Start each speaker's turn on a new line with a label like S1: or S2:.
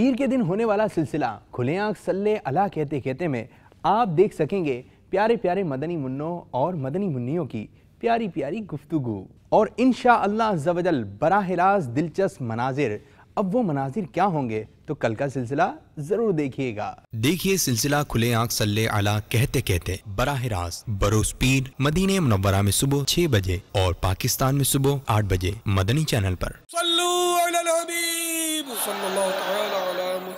S1: पीर के दिन होने वाला सिलसिला खुले आँख सल्ले अला कहते कहते में आप देख सकेंगे प्यारे प्यारे मदनी मुन्नों और मदनी मुन्नियों की प्यारी प्यारी गुफ्तु और इन शजल बरह राज दिलचस्प मनाजिर अब वो मनाजिर क्या होंगे तो कल का सिलसिला जरूर देखिएगा देखिए सिलसिला खुले आँख सल्ले आला कहते कहते बराह रास बरोस पीर मदीने मुनवरा में सुबह छह बजे और पाकिस्तान में सुबह आठ बजे मदनी चैनल आरोप